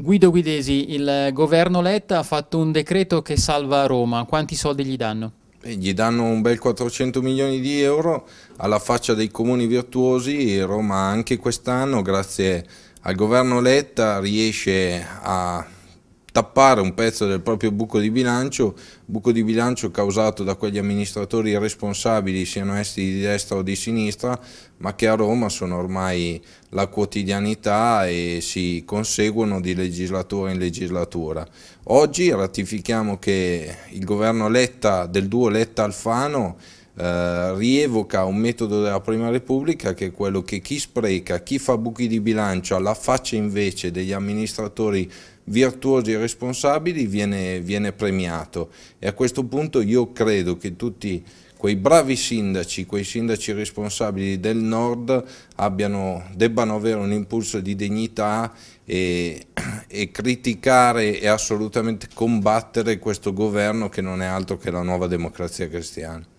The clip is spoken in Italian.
Guido Guidesi, il governo Letta ha fatto un decreto che salva Roma, quanti soldi gli danno? E eh, gli danno un bel 400 milioni di euro alla faccia dei comuni virtuosi, Roma anche quest'anno grazie al governo Letta riesce a tappare un pezzo del proprio buco di bilancio, buco di bilancio causato da quegli amministratori responsabili, siano essi di destra o di sinistra, ma che a Roma sono ormai la quotidianità e si conseguono di legislatura in legislatura. Oggi ratifichiamo che il governo Letta, del duo Letta-Alfano eh, rievoca un metodo della Prima Repubblica che è quello che chi spreca, chi fa buchi di bilancio alla faccia invece degli amministratori virtuosi e responsabili viene, viene premiato e a questo punto io credo che tutti quei bravi sindaci, quei sindaci responsabili del nord abbiano, debbano avere un impulso di dignità e, e, criticare e assolutamente combattere questo governo che non è altro che la nuova democrazia cristiana.